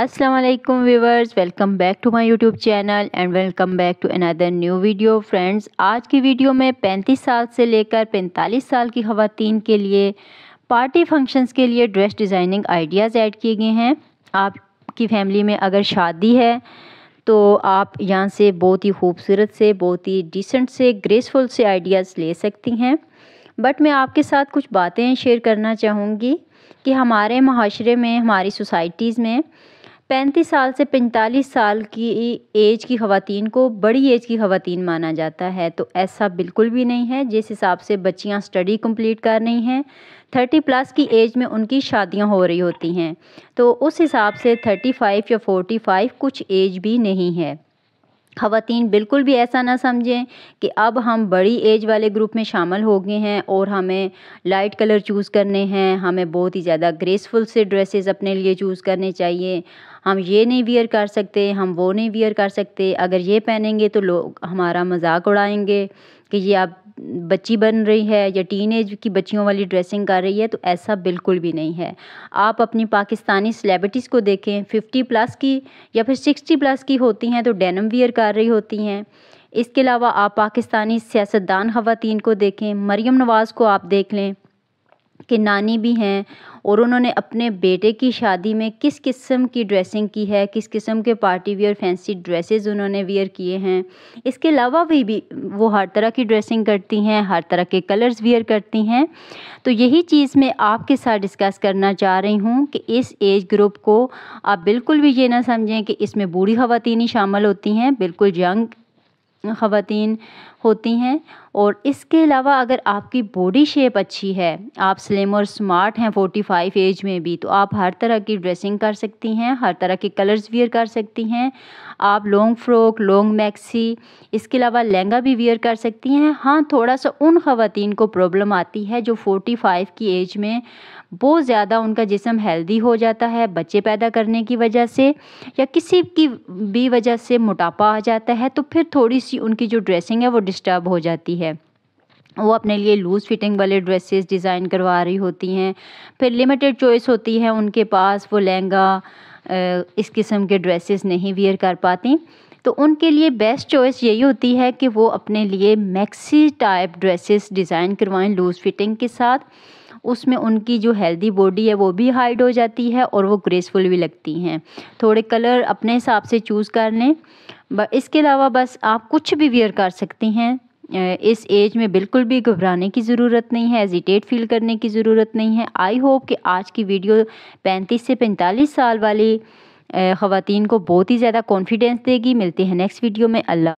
Aslam viewers welcome back to my YouTube channel and welcome back to another new video friends आज की video में 35 साल से लेकर 45 साल की खातन के लिए पार्टी फंक्शंस के लिए ड्रेस डिज़ाइनिंग आइडियाज़ ऐड किए गए हैं आपकी फैमिली में अगर शादी है तो आप यहाँ से बहुत ही खूबसूरत से बहुत ही डिसेंट से ग्रेसफुल से आइडियाज़ ले सकती हैं बट मैं आपके साथ कुछ बातें शेयर करना चाहूँगी कि हमारे माशरे में हमारी सोसाइटीज़ में पैंतीस साल से पैंतालीस साल की एज की खातन को बड़ी एज की खातन माना जाता है तो ऐसा बिल्कुल भी नहीं है जिस हिसाब से बच्चियाँ स्टडी कंप्लीट कर रही हैं थर्टी प्लस की एज में उनकी शादियां हो रही होती हैं तो उस हिसाब से थर्टी फाइव या फोर्टी फाइव कुछ एज भी नहीं है खातन बिल्कुल भी ऐसा ना समझें कि अब हम बड़ी एज वाले ग्रुप में शामिल हो गए हैं और हमें लाइट कलर चूज़ करने हैं हमें बहुत ही ज़्यादा ग्रेसफुल से ड्रेसेस अपने लिए चूज़ करने चाहिए हम ये नहीं वियर कर सकते हम वो नहीं वियर कर सकते अगर ये पहनेंगे तो लोग हमारा मजाक उड़ाएंगे कि ये आप बच्ची बन रही है या टीनेज की बच्चियों वाली ड्रेसिंग कर रही है तो ऐसा बिल्कुल भी नहीं है आप अपनी पाकिस्तानी सेलेब्रिटीज़ को देखें 50 प्लस की या फिर 60 प्लस की होती हैं तो डेनम वियर कर रही होती हैं इसके अलावा आप पाकिस्तानी सियासतदान ख़वान को देखें मरियम नवाज़ को आप देख लें के नानी भी हैं और उन्होंने अपने बेटे की शादी में किस किस्म की ड्रेसिंग की है किस किस्म के पार्टी वियर फैंसी ड्रेसेस उन्होंने वियर किए हैं इसके अलावा भी भी वो हर तरह की ड्रेसिंग करती हैं हर तरह के कलर्स वियर करती हैं तो यही चीज़ मैं आपके साथ डिस्कस करना चाह रही हूँ कि इस एज ग्रुप को आप बिल्कुल भी ये ना समझें कि इसमें बूढ़ी खवतिन शामिल होती हैं बिल्कुल यंग ख़वान होती हैं और इसके अलावा अगर आपकी बॉडी शेप अच्छी है आप स्लिम और स्मार्ट हैं 45 एज में भी तो आप हर तरह की ड्रेसिंग कर सकती हैं हर तरह के कलर्स वियर कर सकती हैं आप लॉन्ग फ्रॉक लॉन्ग मैक्सी इसके अलावा लहंगा भी वियर कर सकती हैं हाँ थोड़ा सा उन खातन को प्रॉब्लम आती है जो 45 की एज में बहुत ज़्यादा उनका जिसम हेल्दी हो जाता है बच्चे पैदा करने की वजह से या किसी की भी वजह से मोटापा आ जाता है तो फिर थोड़ी सी उनकी जो ड्रेसिंग है वो डिस्टर्ब हो जाती है वो अपने लिए लूज़ फिटिंग वाले ड्रेसेस डिज़ाइन करवा रही होती हैं फिर लिमिटेड चॉइस होती है उनके पास वो लहंगा इस किस्म के ड्रेसेस नहीं वियर कर पाती तो उनके लिए बेस्ट चॉइस यही होती है कि वो अपने लिए मैक्सी टाइप ड्रेसेस डिज़ाइन करवाएं लूज़ फिटिंग के साथ उसमें उनकी जो हेल्दी बॉडी है वो भी हाइड हो जाती है और वो ग्रेसफुल भी लगती हैं थोड़े कलर अपने हिसाब से चूज़ कर लें इसके अलावा बस आप कुछ भी वियर कर सकती हैं इस एज में बिल्कुल भी घबराने की ज़रूरत नहीं है एजिटेट फील करने की ज़रूरत नहीं है आई होप कि आज की वीडियो 35 से 45 साल वाली ख़वातीन को बहुत ही ज़्यादा कॉन्फिडेंस देगी मिलती है नेक्स्ट वीडियो में अल्लाह